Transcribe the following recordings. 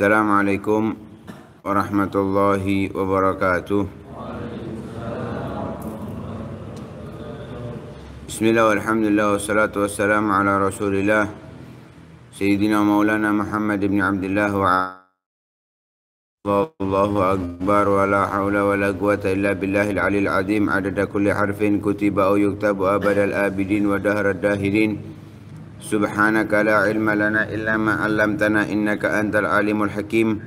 السلام عليكم ورحمة الله وبركاته بسم الله والحمد لله والصلاة والسلام على رسول الله سيدنا ومولانا محمد بن عبد الله وعلى الله أكبر ولا حول ولا قوة إلا بالله العلي العظيم عدد كل حرف كتب أو يكتب أبد الآبدين ودهر الداهرين سبحانك لا علم لنا إلا ما علمتنا إنك أنت العليم الحكيم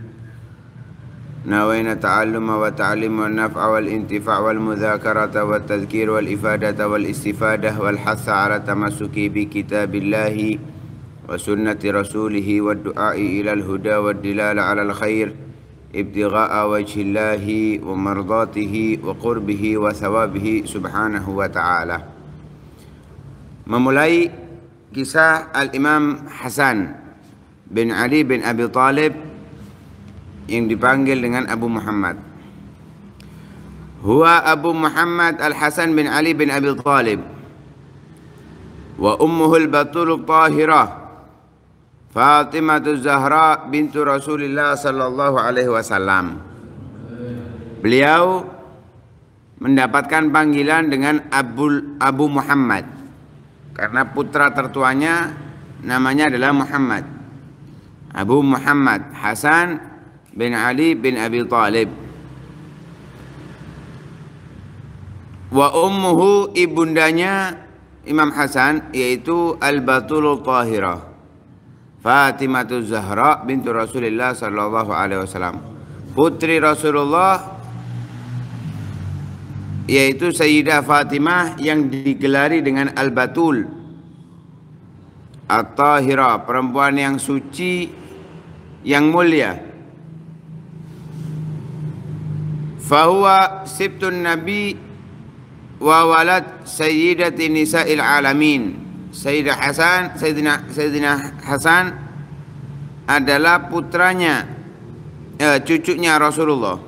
نوينا تعلم وتعلم النفع والانتفاع والمذاكرة والتذكير والإفادة والاستفادة والحث على التمسك بكتاب الله وسنة رسوله والدعاء إلى الهدى والدلال على الخير ابتغاء وجه الله ومرضاته وقربه وثوابه سبحانه وتعالى memulai kisah Al-Imam Hasan bin Ali bin Abi Talib yang dipanggil dengan Abu Muhammad. Huwa Abu Muhammad Al-Hasan bin Ali bin Abi Talib wa ummuhu al-batul tahirah Fatimah Zahra bintu Rasulullah sallallahu alaihi wasallam. Beliau mendapatkan panggilan dengan Abu Abu Muhammad karena putra tertuanya namanya adalah Muhammad Abu Muhammad Hasan bin Ali bin Abi Talib wa ummuhu ibundanya Imam Hasan yaitu Al-Batul Tahirah Fatimah Zahra bintu Rasulullah sallallahu alaihi wasallam putri Rasulullah yaitu Sayyidah Fatimah yang digelari dengan Al-Batul atau hira perempuan yang suci yang mulia fahuwa sibtun nabi wa walad sayyidati nisa'il alamin Sayyidah Hasan Sayyidina, Sayyidina Hasan adalah putranya eh, cucunya Rasulullah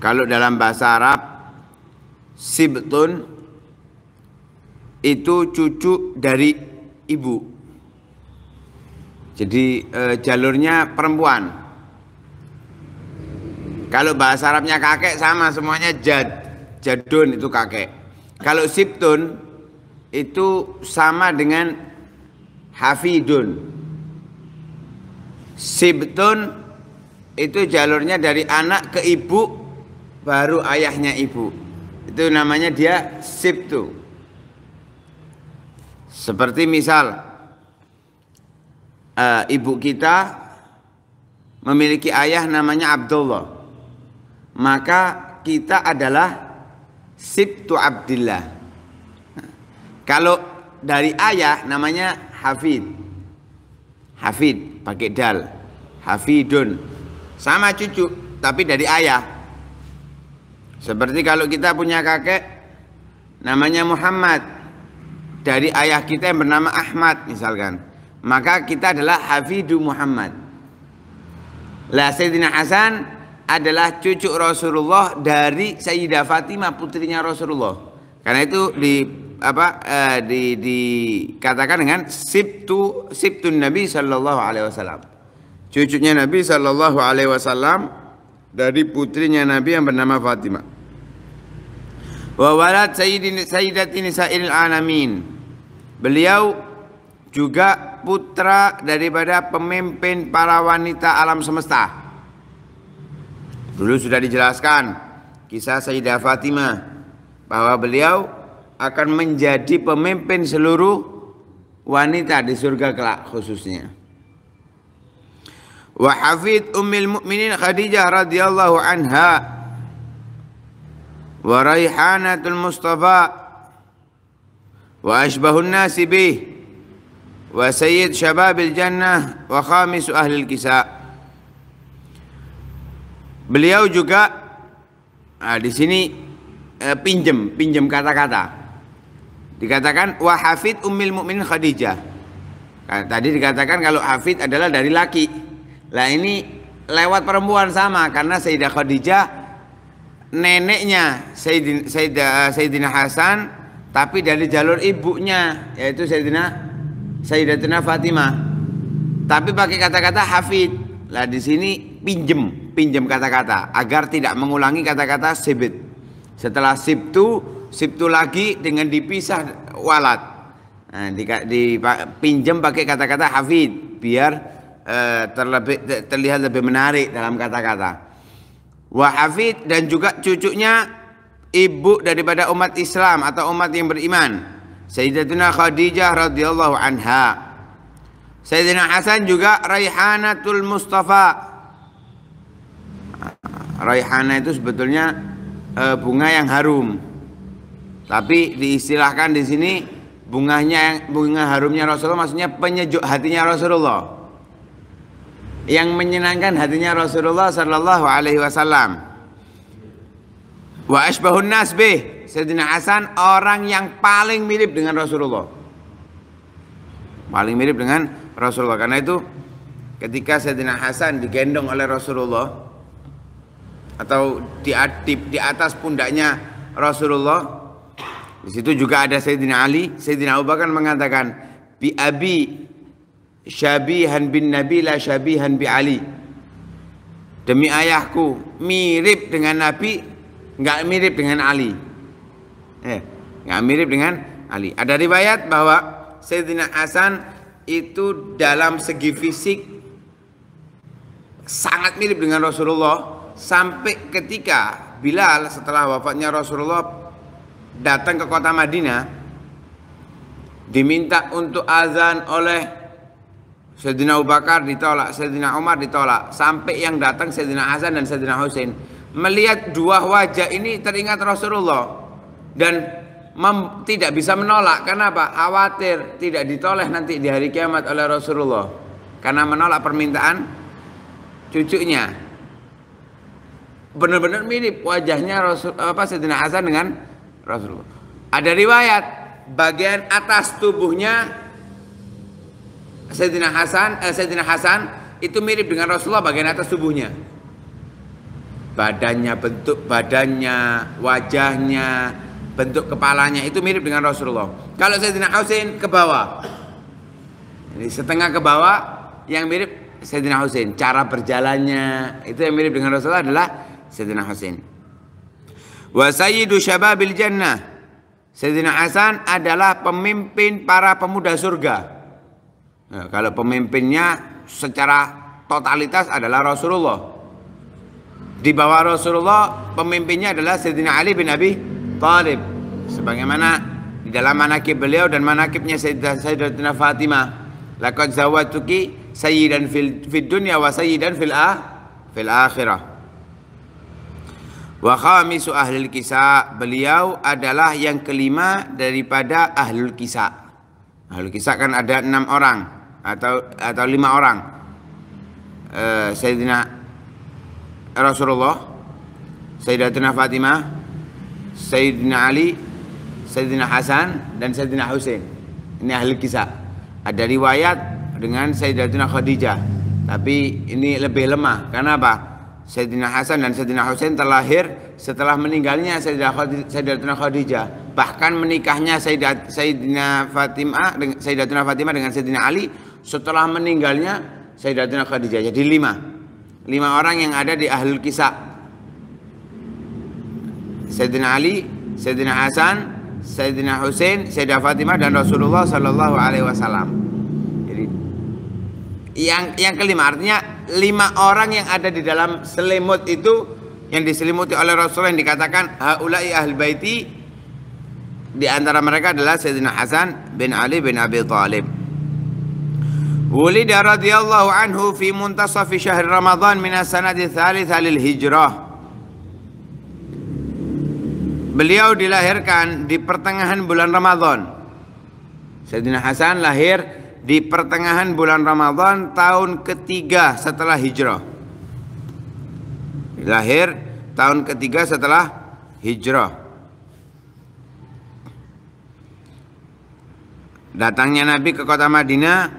kalau dalam bahasa Arab Sibtun itu cucu dari ibu. Jadi e, jalurnya perempuan. Kalau bahasa Arabnya kakek sama semuanya jad. Jadun itu kakek. Kalau Sibtun itu sama dengan Hafidun. Sibtun itu jalurnya dari anak ke ibu baru ayahnya ibu itu namanya dia sibtu. Seperti misal uh, ibu kita memiliki ayah namanya Abdullah. Maka kita adalah sibtu Abdullah. kalau dari ayah namanya Hafid. Hafid pakai dal. Hafidun. Sama cucu tapi dari ayah. Seperti kalau kita punya kakek namanya Muhammad dari ayah kita yang bernama Ahmad misalkan. Maka kita adalah Hafidu Muhammad. Lah Sayyidina Hasan adalah cucu Rasulullah dari Sayyidah Fatimah putrinya Rasulullah. Karena itu di apa eh, di, dikatakan dengan sibtu sibtun Nabi Shallallahu Alaihi Wasallam. Cucunya Nabi Shallallahu Alaihi Wasallam dari putrinya Nabi yang bernama Fatimah wa walad sayyidin sayyidati nisa'il alamin. Beliau juga putra daripada pemimpin para wanita alam semesta. Dulu sudah dijelaskan kisah Sayyidah Fatimah bahwa beliau akan menjadi pemimpin seluruh wanita di surga kelak khususnya. Wa hafid ummil mu'minin Khadijah radhiyallahu anha wa raihanatul mustafa wa asbahun nasi bih wa sayyid syababil jannah wa khamisu ahli kisa beliau juga nah, di sini eh, pinjem pinjem kata-kata dikatakan wa hafid ummil mukmin khadijah nah, tadi dikatakan kalau hafid adalah dari laki lah ini lewat perempuan sama karena sayyidah khadijah neneknya Sayyidina, Sayyidina, Sayyidina Hasan tapi dari jalur ibunya yaitu Sayyidina Sayyidatina Fatimah tapi pakai kata-kata hafid lah di sini pinjem pinjem kata-kata agar tidak mengulangi kata-kata sibit setelah sibtu sibtu lagi dengan dipisah walat nah, pinjem pakai kata-kata hafid biar eh, terlebih, terlihat lebih menarik dalam kata-kata wa dan juga cucunya ibu daripada umat Islam atau umat yang beriman Sayyidatuna Khadijah radhiyallahu anha Sayyidina Hasan juga Raihanatul Mustafa Raihana itu sebetulnya eh, bunga yang harum tapi diistilahkan di sini bunganya bunga harumnya Rasulullah maksudnya penyejuk hatinya Rasulullah yang menyenangkan hatinya Rasulullah sallallahu alaihi wasallam. Wa asbahun nas bih, Sayyidina Hasan orang yang paling mirip dengan Rasulullah. Paling mirip dengan Rasulullah karena itu ketika Sayyidina Hasan digendong oleh Rasulullah atau diadip di atas pundaknya Rasulullah di situ juga ada Sayyidina Ali, Sayyidina Abu Bakar mengatakan bi abi syabihan bin Nabi la syabihan bi Ali. Demi ayahku mirip dengan Nabi, nggak mirip dengan Ali. Eh, nggak mirip dengan Ali. Ada riwayat bahwa Sayyidina Hasan itu dalam segi fisik sangat mirip dengan Rasulullah sampai ketika Bilal setelah wafatnya Rasulullah datang ke kota Madinah diminta untuk azan oleh Sayyidina Abu Bakar ditolak, Sayyidina Umar ditolak, sampai yang datang Sayyidina Hasan dan Sayyidina Husain. Melihat dua wajah ini teringat Rasulullah dan mem, tidak bisa menolak. Kenapa? Khawatir tidak ditoleh nanti di hari kiamat oleh Rasulullah karena menolak permintaan cucunya. Benar-benar mirip wajahnya Rasul apa Sayyidina Hasan dengan Rasulullah. Ada riwayat bagian atas tubuhnya Sayyidina Hasan, eh, Sayyidina Hasan itu mirip dengan Rasulullah bagian atas tubuhnya. Badannya, bentuk badannya, wajahnya, bentuk kepalanya itu mirip dengan Rasulullah. Kalau Sayyidina Husain ke bawah. Ini setengah ke bawah yang mirip Sayyidina Husain. Cara berjalannya itu yang mirip dengan Rasulullah adalah Sayyidina Husain. Wa sayyidu syababil jannah. Sayyidina Hasan adalah pemimpin para pemuda surga. Nah, kalau pemimpinnya secara totalitas adalah Rasulullah. Di bawah Rasulullah pemimpinnya adalah Sayyidina Ali bin Abi Thalib. Sebagaimana di dalam manakib beliau dan manakibnya Sayyidina Fatimah. Laqad zawatuki sayyidan fil, fil dunya wa sayyidan fil, ah, fil akhirah. Wa khamisu ahlul kisah. Beliau adalah yang kelima daripada ahlul kisah. Ahlu kisah kan ada enam orang atau atau lima orang. Uh, Sayyidina Rasulullah, Sayyidatina Fatimah, Sayyidina Ali, Sayyidina Hasan dan Sayyidina Husain. Ini ahli kisah. Ada riwayat dengan Sayyidatina Khadijah, tapi ini lebih lemah. Karena apa? Sayyidina Hasan dan Sayyidina Husain terlahir setelah meninggalnya Sayyidatina Khadijah bahkan menikahnya Sayyidina Fatimah Sayyidatuna Fatimah dengan Sayyidina Ali setelah meninggalnya Sayyidatuna Khadijah jadi lima lima orang yang ada di ahlul kisah Sayyidina Ali Sayyidina Hasan Sayyidina Hussein Sayyidah Fatimah dan Rasulullah Shallallahu Alaihi Wasallam jadi yang yang kelima artinya lima orang yang ada di dalam selimut itu yang diselimuti oleh Rasulullah yang dikatakan haulai ahl baiti di antara mereka adalah Sayyidina Hasan bin Ali bin Abi Thalib. Wulida radhiyallahu anhu fi muntasaf syahr Ramadan min as-sanati tsalitsah lil hijrah. Beliau dilahirkan di pertengahan bulan Ramadan. Sayyidina Hasan lahir di pertengahan bulan Ramadan tahun ketiga setelah hijrah. Lahir tahun ketiga setelah hijrah. Datangnya Nabi ke kota Madinah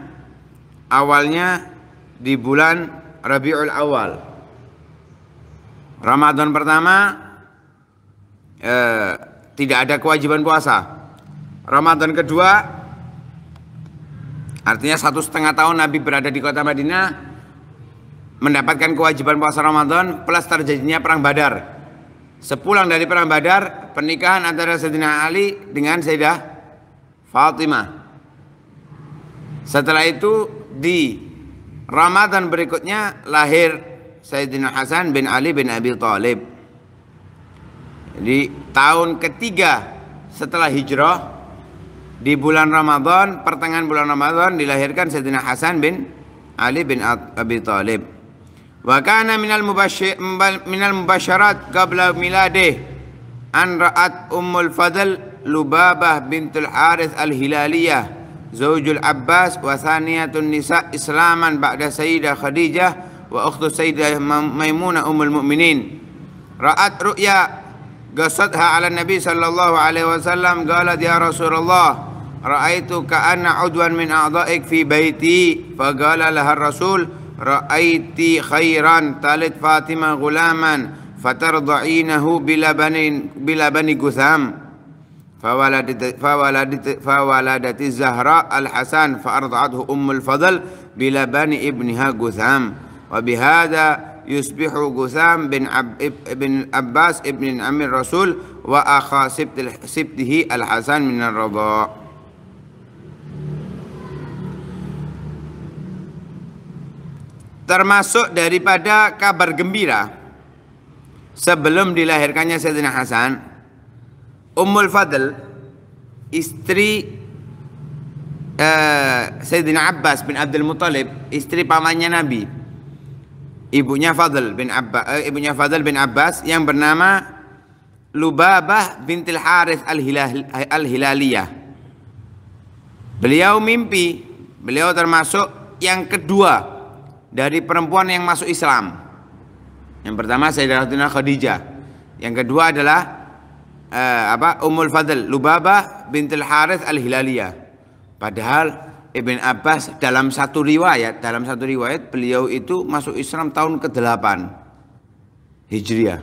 awalnya di bulan Rabiul Awal. Ramadan pertama eh, tidak ada kewajiban puasa. Ramadan kedua artinya satu setengah tahun Nabi berada di kota Madinah mendapatkan kewajiban puasa Ramadan plus terjadinya perang Badar. Sepulang dari perang Badar, pernikahan antara Sayyidina Ali dengan Sayyidah Fatimah. Setelah itu di Ramadan berikutnya lahir Sayyidina Hasan bin Ali bin Abi Thalib. Di tahun ketiga setelah hijrah di bulan Ramadan, pertengahan bulan Ramadan dilahirkan Sayyidina Hasan bin Ali bin Abi Thalib. Wa kana minal mubashir minal mubasyarat qabla miladih an ra'at Ummul Fadl Lubabah bintul Harith al-Hilaliyah زوج العباس وثانية النساء إسلاما بعد سيدة خديجة وأخت سيدة ميمونة أم المؤمنين رأت رؤيا قصتها على النبي صلى الله عليه وسلم قالت يا رسول الله رأيت كأن عضوا من أعضائك في بيتي فقال لها الرسول رأيت خيرا تلد فاطمة غلاما فترضعينه بلبن بلبن جثام fawaladati Zahra al-Hasan fa'arda'adhu Ummul Fadl bila bani ibniha Guzam wa yusbihu Guzam bin, Abbas ibn Amir Rasul wa akha sibtihi al-Hasan min al termasuk daripada kabar gembira sebelum dilahirkannya Sayyidina Hasan Ummul Fadl istri uh, Sayyidina Abbas bin Abdul Muthalib istri pamannya Nabi ibunya Fadl bin Abbas uh, eh, ibunya Fadl bin Abbas yang bernama Lubabah bintil Harith al-Hilaliyah beliau mimpi beliau termasuk yang kedua dari perempuan yang masuk Islam yang pertama Sayyidatina Khadijah yang kedua adalah uh, apa Ummul Fadl Lubabah bintil Harith Al-Hilaliyah. Padahal Ibn Abbas dalam satu riwayat, dalam satu riwayat beliau itu masuk Islam tahun ke-8 Hijriah.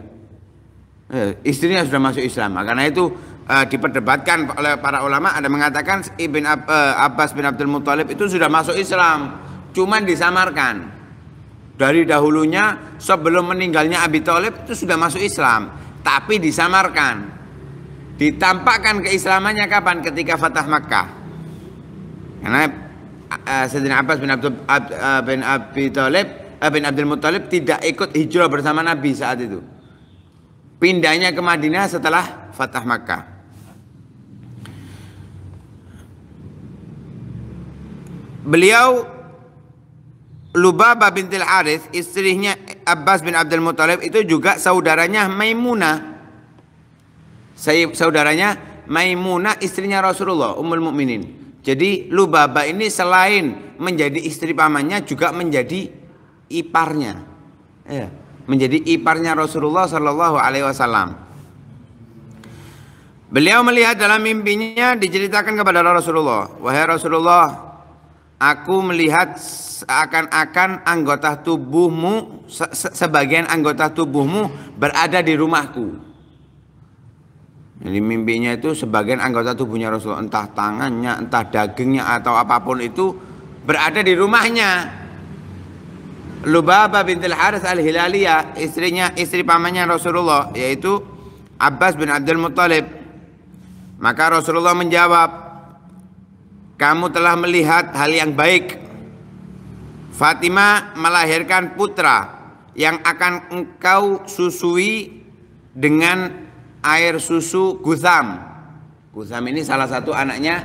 Eh, istrinya sudah masuk Islam. Nah, karena itu uh, diperdebatkan oleh para ulama ada mengatakan Ibn Ab, uh, Abbas bin Abdul Muthalib itu sudah masuk Islam, cuman disamarkan. Dari dahulunya sebelum meninggalnya Abi Thalib itu sudah masuk Islam, tapi disamarkan. Ditampakkan keislamannya kapan? Ketika Fatah Makkah. Karena uh, Sayyidina Abbas bin Abdul Ab, uh, bin Abi Talib uh, bin Abdul Muttalib tidak ikut hijrah bersama Nabi saat itu. Pindahnya ke Madinah setelah Fatah Makkah. Beliau Lubaba bintil Harith, istrinya Abbas bin Abdul Muttalib itu juga saudaranya Maimunah saudaranya Maimunah istrinya Rasulullah Ummul Mukminin. Jadi Lubaba ini selain menjadi istri pamannya juga menjadi iparnya. Ya, menjadi iparnya Rasulullah Shallallahu alaihi wasallam. Beliau melihat dalam mimpinya diceritakan kepada Rasulullah, "Wahai Rasulullah, aku melihat seakan-akan anggota tubuhmu se sebagian anggota tubuhmu berada di rumahku." Jadi mimpinya itu sebagian anggota tubuhnya Rasulullah entah tangannya, entah dagingnya atau apapun itu berada di rumahnya. Lubaba bintil Haris al-Hilaliyah, istrinya istri pamannya Rasulullah yaitu Abbas bin Abdul Muthalib. Maka Rasulullah menjawab, "Kamu telah melihat hal yang baik. Fatimah melahirkan putra yang akan engkau susui dengan air susu Guzam. Guzam ini salah satu anaknya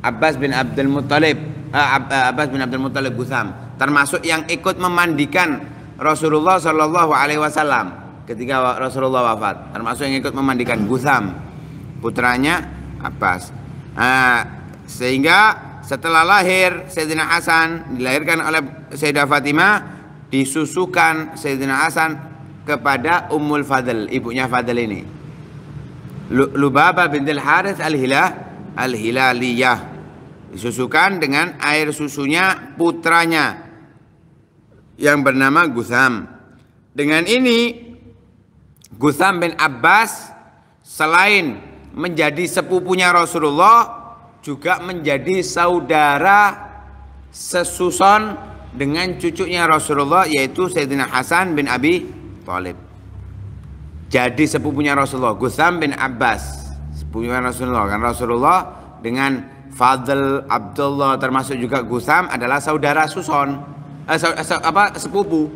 Abbas bin Abdul Muthalib. Eh, eh, Abbas bin Abdul Muthalib Guzam termasuk yang ikut memandikan Rasulullah Shallallahu Alaihi Wasallam ketika Rasulullah wafat, termasuk yang ikut memandikan Guzam putranya Abbas. Eh, sehingga setelah lahir Sayyidina Hasan dilahirkan oleh Sayyidah Fatimah disusukan Sayyidina Hasan kepada Ummul Fadl ibunya Fadl ini Lubaba bintil Harith al-Hilah al-Hilaliyah disusukan dengan air susunya putranya yang bernama Gusam. Dengan ini Gusam bin Abbas selain menjadi sepupunya Rasulullah juga menjadi saudara sesuson dengan cucunya Rasulullah yaitu Sayyidina Hasan bin Abi Thalib jadi sepupunya Rasulullah Gusam bin Abbas sepupunya Rasulullah kan Rasulullah dengan Fadl Abdullah termasuk juga Gusam adalah saudara Suson eh, so, eh, so, apa sepupu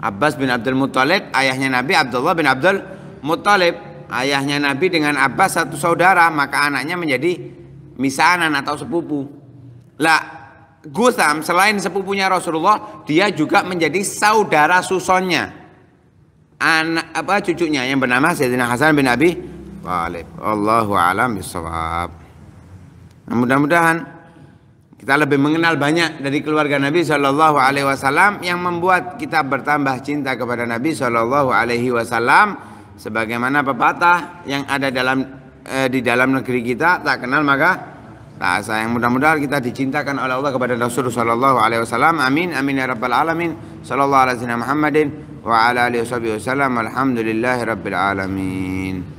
Abbas bin Abdul Muthalib ayahnya Nabi Abdullah bin Abdul Muthalib ayahnya Nabi dengan Abbas satu saudara maka anaknya menjadi misanan atau sepupu lah Gusam selain sepupunya Rasulullah dia juga menjadi saudara Susonnya anak apa cucunya yang bernama Sayyidina Hasan bin Abi Thalib. Allahu alam bisawab. Nah, mudah-mudahan kita lebih mengenal banyak dari keluarga Nabi Shallallahu Alaihi Wasallam yang membuat kita bertambah cinta kepada Nabi Shallallahu Alaihi Wasallam sebagaimana pepatah yang ada dalam eh, di dalam negeri kita tak kenal maka tak sayang mudah-mudahan kita dicintakan oleh Allah kepada Rasul Shallallahu Alaihi Wasallam amin amin ya rabbal alamin Shallallahu Alaihi Wasallam Muhammadin وعلى آله وصحبه وسلم الحمد لله رب العالمين